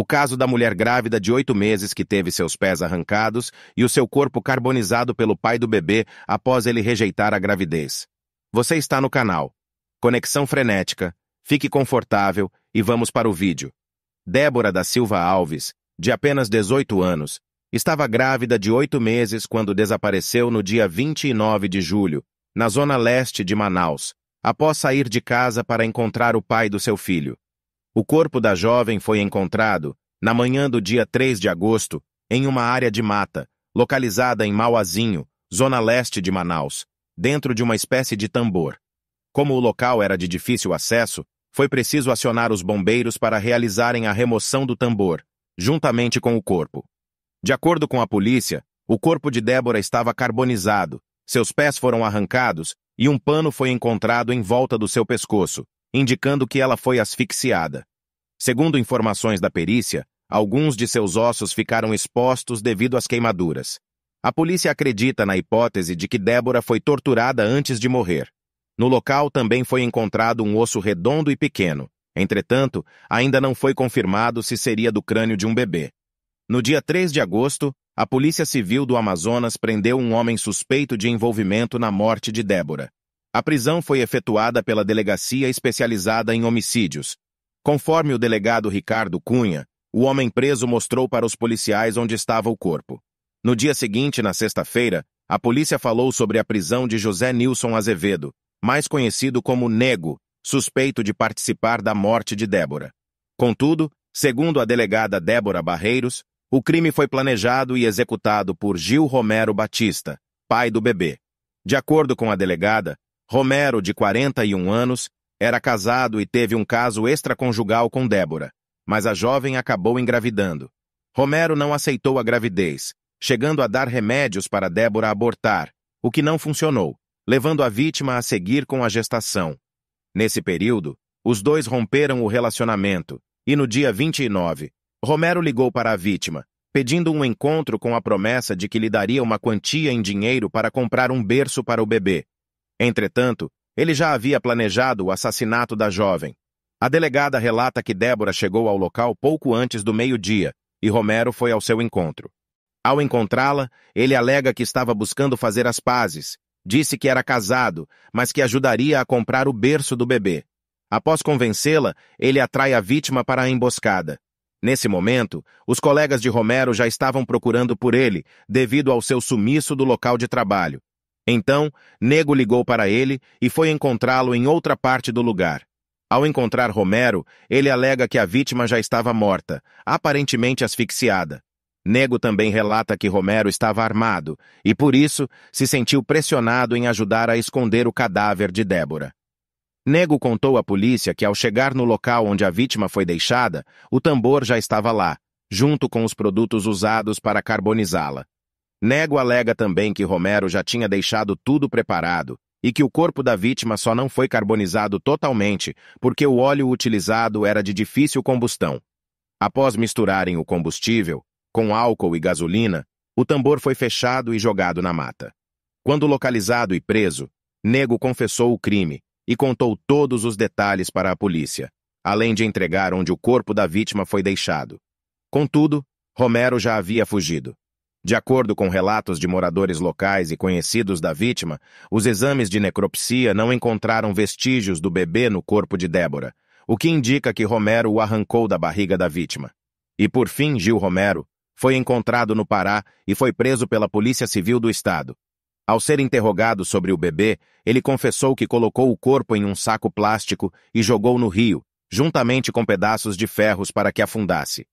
O caso da mulher grávida de oito meses que teve seus pés arrancados e o seu corpo carbonizado pelo pai do bebê após ele rejeitar a gravidez. Você está no canal. Conexão frenética. Fique confortável e vamos para o vídeo. Débora da Silva Alves, de apenas 18 anos, estava grávida de oito meses quando desapareceu no dia 29 de julho, na zona leste de Manaus, após sair de casa para encontrar o pai do seu filho. O corpo da jovem foi encontrado, na manhã do dia 3 de agosto, em uma área de mata, localizada em Mauazinho, zona leste de Manaus, dentro de uma espécie de tambor. Como o local era de difícil acesso, foi preciso acionar os bombeiros para realizarem a remoção do tambor, juntamente com o corpo. De acordo com a polícia, o corpo de Débora estava carbonizado, seus pés foram arrancados e um pano foi encontrado em volta do seu pescoço, indicando que ela foi asfixiada. Segundo informações da perícia, alguns de seus ossos ficaram expostos devido às queimaduras. A polícia acredita na hipótese de que Débora foi torturada antes de morrer. No local também foi encontrado um osso redondo e pequeno. Entretanto, ainda não foi confirmado se seria do crânio de um bebê. No dia 3 de agosto, a Polícia Civil do Amazonas prendeu um homem suspeito de envolvimento na morte de Débora. A prisão foi efetuada pela Delegacia Especializada em Homicídios, Conforme o delegado Ricardo Cunha, o homem preso mostrou para os policiais onde estava o corpo. No dia seguinte, na sexta-feira, a polícia falou sobre a prisão de José Nilson Azevedo, mais conhecido como Nego, suspeito de participar da morte de Débora. Contudo, segundo a delegada Débora Barreiros, o crime foi planejado e executado por Gil Romero Batista, pai do bebê. De acordo com a delegada, Romero, de 41 anos, era casado e teve um caso extraconjugal com Débora, mas a jovem acabou engravidando. Romero não aceitou a gravidez, chegando a dar remédios para Débora abortar, o que não funcionou, levando a vítima a seguir com a gestação. Nesse período, os dois romperam o relacionamento, e no dia 29, Romero ligou para a vítima, pedindo um encontro com a promessa de que lhe daria uma quantia em dinheiro para comprar um berço para o bebê. Entretanto, ele já havia planejado o assassinato da jovem. A delegada relata que Débora chegou ao local pouco antes do meio-dia e Romero foi ao seu encontro. Ao encontrá-la, ele alega que estava buscando fazer as pazes, disse que era casado, mas que ajudaria a comprar o berço do bebê. Após convencê-la, ele atrai a vítima para a emboscada. Nesse momento, os colegas de Romero já estavam procurando por ele, devido ao seu sumiço do local de trabalho. Então, Nego ligou para ele e foi encontrá-lo em outra parte do lugar. Ao encontrar Romero, ele alega que a vítima já estava morta, aparentemente asfixiada. Nego também relata que Romero estava armado e, por isso, se sentiu pressionado em ajudar a esconder o cadáver de Débora. Nego contou à polícia que, ao chegar no local onde a vítima foi deixada, o tambor já estava lá, junto com os produtos usados para carbonizá-la. Nego alega também que Romero já tinha deixado tudo preparado e que o corpo da vítima só não foi carbonizado totalmente porque o óleo utilizado era de difícil combustão. Após misturarem o combustível com álcool e gasolina, o tambor foi fechado e jogado na mata. Quando localizado e preso, Nego confessou o crime e contou todos os detalhes para a polícia, além de entregar onde o corpo da vítima foi deixado. Contudo, Romero já havia fugido. De acordo com relatos de moradores locais e conhecidos da vítima, os exames de necropsia não encontraram vestígios do bebê no corpo de Débora, o que indica que Romero o arrancou da barriga da vítima. E por fim, Gil Romero foi encontrado no Pará e foi preso pela Polícia Civil do Estado. Ao ser interrogado sobre o bebê, ele confessou que colocou o corpo em um saco plástico e jogou no rio, juntamente com pedaços de ferros para que afundasse.